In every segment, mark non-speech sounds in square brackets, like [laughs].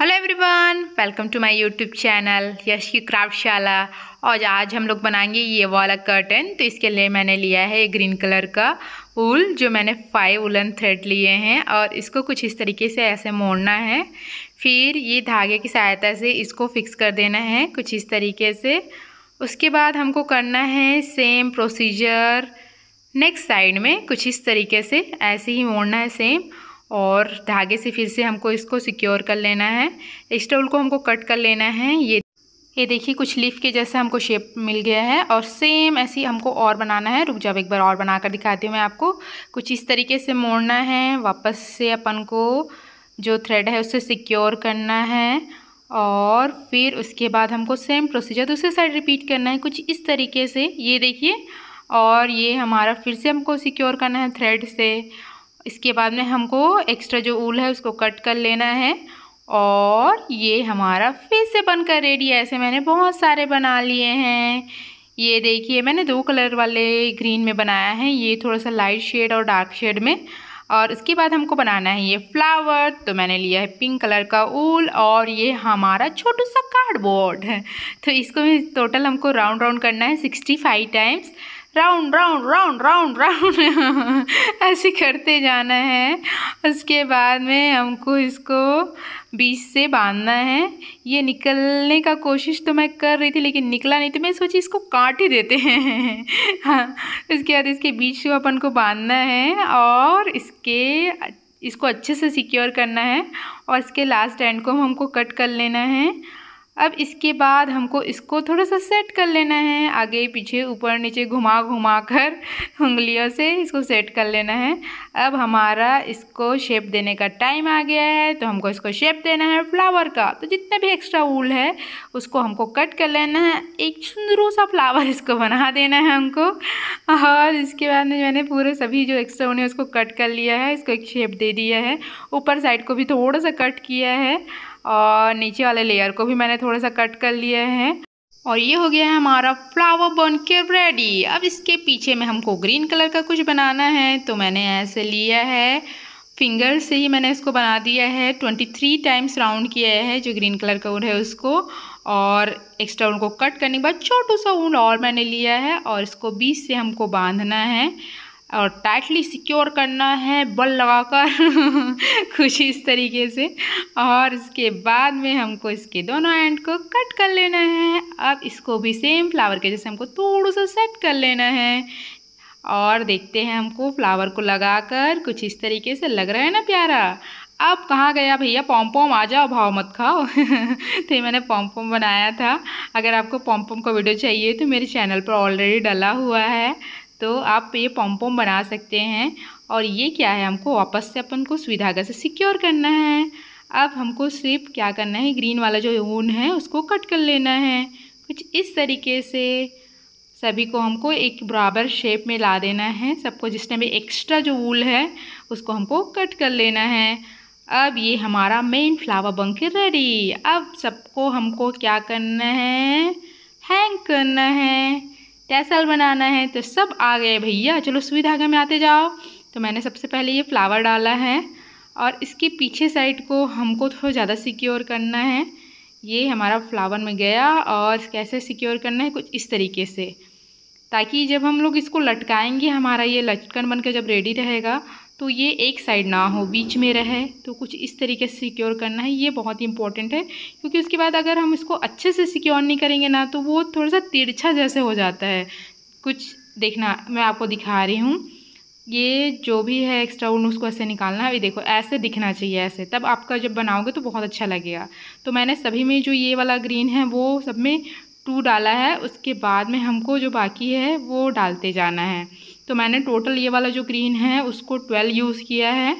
hello everyone welcome to my YouTube channel Yash की क्राफ्टशाला और आज हम लोग बनाएंगे ये वाला कर्टन तो इसके लिए मैंने लिया है ग्रीन कलर का ऊल जो मैंने फाइव उलन थ्रेड लिए हैं और इसको कुछ इस तरीके से ऐसे मोड़ना है फिर ये धागे की सहायता से इसको फिक्स कर देना है कुछ इस तरीके से उसके बाद हमको करना है सेम प्रोसीजर नेक्स्ट साइड में कुछ इस तरीके से ऐसे ही मोड़ना है सेम और धागे से फिर से हमको इसको सिक्योर कर लेना है स्टोल को हमको कट कर लेना है ये ये देखिए कुछ लीफ के जैसा हमको शेप मिल गया है और सेम ऐसी हमको और बनाना है रुक जाओ एक बार और बना कर दिखाती हूँ मैं आपको कुछ इस तरीके से मोड़ना है वापस से अपन को जो थ्रेड है उसे सिक्योर करना है और फिर उसके बाद हमको सेम प्रोसीजर दूसरे साइड रिपीट करना है कुछ इस तरीके से ये देखिए और ये हमारा फिर से हमको सिक्योर करना है थ्रेड से इसके बाद में हमको एक्स्ट्रा जो ऊल है उसको कट कर लेना है और ये हमारा फिर से बनकर रेडी है ऐसे मैंने बहुत सारे बना लिए हैं ये देखिए मैंने दो कलर वाले ग्रीन में बनाया है ये थोड़ा सा लाइट शेड और डार्क शेड में और इसके बाद हमको बनाना है ये फ्लावर तो मैंने लिया है पिंक कलर का ऊल और ये हमारा छोटू सा कार्डबोर्ड है तो इसको भी टोटल हमको राउंड राउंड करना है sixty five times round round round round round [laughs] ऐसे करते जाना है उसके बाद में हमको इसको बीच से बांधना है ये निकलने का कोशिश तो मैं कर रही थी लेकिन निकला नहीं तो मैं सोची इसको काट ही देते हैं [laughs] हाँ उसके बाद इसके बीच को अपन को बांधना है और इसके इसको अच्छे से सिक्योर करना है और इसके लास्ट एंड को हमको कट कर लेना है अब इसके बाद हमको इसको थोड़ा सा सेट कर लेना है आगे पीछे ऊपर नीचे घुमा घुमा कर उंगलियों से इसको सेट कर लेना है अब हमारा इसको शेप देने का टाइम आ गया है तो हमको इसको शेप देना है फ्लावर का तो जितना भी एक्स्ट्रा वूल है उसको हमको कट कर लेना है एक सुंदरू सा फ्लावर इसको बना देना है हमको और इसके बाद में मैंने पूरे सभी जो एक्स्ट्रा उन्हें उसको कट कर लिया है इसको एक शेप दे दिया है ऊपर साइड को भी थोड़ा सा कट किया है और नीचे वाले लेयर को भी मैंने थोड़ा सा कट कर लिया है और ये हो गया है हमारा फ्लावर बन के रेडी अब इसके पीछे में हमको ग्रीन कलर का कुछ बनाना है तो मैंने ऐसे लिया है फिंगर से ही मैंने इसको बना दिया है ट्वेंटी थ्री टाइम्स राउंड किया है जो ग्रीन कलर का ऊन है उसको और एक्स्ट्रा ऊन को कट करने के बाद छोटू सा ऊन और मैंने लिया है और इसको बीच से हमको बांधना है और टाइटली सिक्योर करना है बल लगाकर कुछ [laughs] इस तरीके से और इसके बाद में हमको इसके दोनों एंड को कट कर लेना है अब इसको भी सेम फ्लावर के जैसे हमको थोड़ा सा सेट कर लेना है और देखते हैं हमको फ्लावर को लगाकर कुछ इस तरीके से लग रहा है ना प्यारा अब कहाँ गया भैया पॉम पॉम आ जाओ भाव मत खाओ [laughs] तो मैंने पॉम पॉम बनाया था अगर आपको पॉम पॉम का वीडियो चाहिए तो मेरे चैनल पर ऑलरेडी डला हुआ है तो आप ये पम बना सकते हैं और ये क्या है हमको वापस से अपन को सुविधा धागा से सिक्योर करना है अब हमको सिर्फ क्या करना है ग्रीन वाला जो ऊन है उसको कट कर लेना है कुछ इस तरीके से सभी को हमको एक बराबर शेप में ला देना है सबको जिसने भी एक्स्ट्रा जो वूल है उसको हमको कट कर लेना है अब ये हमारा मेन फ्लावर बन के रेडी अब सबको हमको क्या करना है हैंग करना है टैसल बनाना है तो सब आ गए भैया चलो सुई धागे में आते जाओ तो मैंने सबसे पहले ये फ्लावर डाला है और इसके पीछे साइड को हमको थोड़ा ज़्यादा सिक्योर करना है ये हमारा फ्लावर में गया और कैसे सिक्योर करना है कुछ इस तरीके से ताकि जब हम लोग इसको लटकाएंगे हमारा ये लटकन बनकर जब रेडी रहेगा तो ये एक साइड ना हो बीच में रहे तो कुछ इस तरीके से सिक्योर करना है ये बहुत ही इंपॉर्टेंट है क्योंकि उसके बाद अगर हम इसको अच्छे से सिक्योर नहीं करेंगे ना तो वो थोड़ा सा तिरछा जैसे हो जाता है कुछ देखना मैं आपको दिखा रही हूँ ये जो भी है एक्स्ट्रा ऊन उसको ऐसे निकालना है अभी देखो ऐसे दिखना चाहिए ऐसे तब आपका जब बनाओगे तो बहुत अच्छा लगेगा तो मैंने सभी में जो ये वाला ग्रीन है वो सब में टू डाला है उसके बाद में हमको जो बाकी है वो डालते जाना है तो मैंने टोटल ये वाला जो ग्रीन है उसको ट्वेल्व यूज़ किया है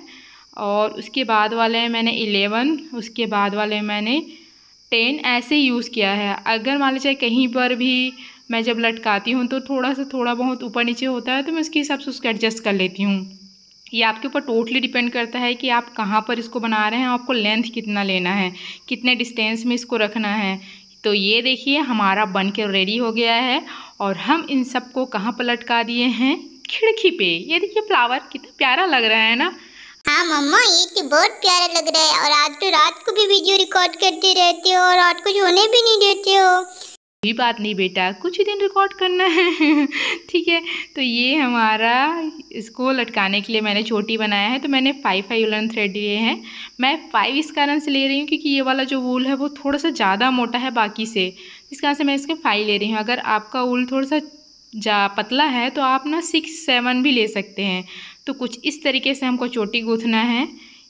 और उसके बाद वाले मैंने इलेवन उसके बाद वाले मैंने टेन ऐसे यूज़ किया है अगर मान लीजिए कहीं पर भी मैं जब लटकाती हूँ तो थोड़ा सा थोड़ा बहुत ऊपर नीचे होता है तो मैं उसके हिसाब से उसको एडजस्ट कर लेती हूँ ये आपके ऊपर टोटली डिपेंड करता है कि आप कहाँ पर इसको बना रहे हैं आपको लेंथ कितना लेना है कितने डिस्टेंस में इसको रखना है तो ये देखिए हमारा बन के रेडी हो गया है और हम इन सबको कहाँ पर लटका दिए हैं खिड़की पे ये देखिए फ्लावर कितना प्यारा लग रहा है ना हाँ मम्मा ये तो बहुत प्यारा लग रहा है और आज तो रात को भी वीडियो रिकॉर्ड करते रहते हो और रात को होने भी नहीं देते हो कोई बात नहीं बेटा कुछ ही दिन रिकॉर्ड करना है [laughs] ठीक है तो ये हमारा इसको लटकाने के लिए मैंने चोटी बनाया है तो मैंने फाइव फाइव उलन थ्रेड लिए हैं मैं फाइव इस कारण से ले रही हूँ क्योंकि ये वाला जो वूल है वो थोड़ा सा ज़्यादा मोटा है बाकी से इस कारण से मैं इसके फाइव ले रही हूँ अगर आपका वूल थोड़ा सा जा पतला है तो आप ना सिक्स सेवन भी ले सकते हैं तो कुछ इस तरीके से हमको चोटी गूँथना है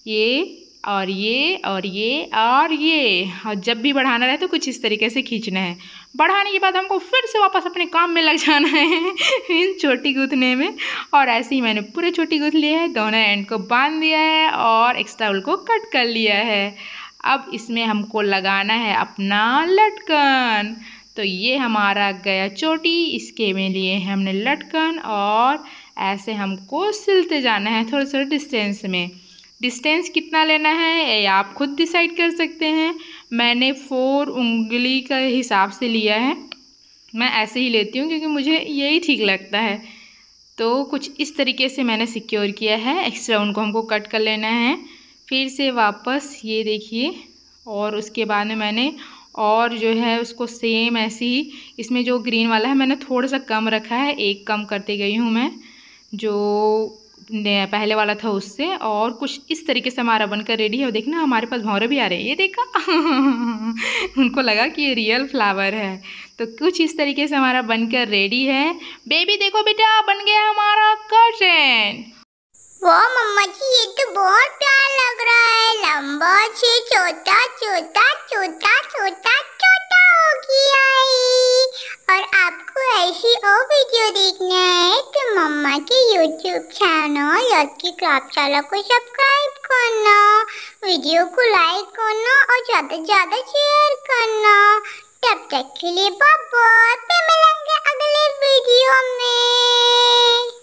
ये और ये और ये और ये और जब भी बढ़ाना रहे तो कुछ इस तरीके से खींचना है बढ़ाने के बाद हमको फिर से वापस अपने काम में लग जाना है [laughs] इन चोटी गूँथने में और ऐसे ही मैंने पूरे चोटी गूँथ लिया है दोनों एंड को बांध दिया है और एक्स्ट्रा उल को कट कर लिया है अब इसमें हमको लगाना है अपना लटकन तो ये हमारा गया चोटी इसके में लिए हमने लटकन और ऐसे हमको सिलते जाना है थोड़े थोड़े डिस्टेंस में डिस्टेंस कितना लेना है ये आप खुद डिसाइड कर सकते हैं मैंने फोर उंगली का हिसाब से लिया है मैं ऐसे ही लेती हूँ क्योंकि मुझे यही ठीक लगता है तो कुछ इस तरीके से मैंने सिक्योर किया है एक्स्ट्रा उनको हमको कट कर लेना है फिर से वापस ये देखिए और उसके बाद में मैंने और जो है उसको सेम ऐसी ही इसमें जो ग्रीन वाला है मैंने थोड़ा सा कम रखा है एक कम करते गई हूँ मैं जो पहले वाला था उससे और कुछ इस तरीके से हमारा बनकर रेडी है और देखना हमारे पास भौरे भी आ रहे हैं ये देखा [laughs] उनको लगा कि ये रियल फ्लावर है तो कुछ इस तरीके से हमारा बनकर रेडी है बेबी देखो बेटा बन गया हमारा कर्टन मम्मा जी ये तो बहुत प्यार लग रहा है लंबा छोटा छोटा ऐसी और वीडियो देखना है तो मम्मा के यूट्यूब चैनल की क्राफ्ट चैनल को सब्सक्राइब करना वीडियो को लाइक करना और ज़्यादा से ज़्यादा शेयर करना तब तक के लिए बाबा मिलेंगे अगले वीडियो में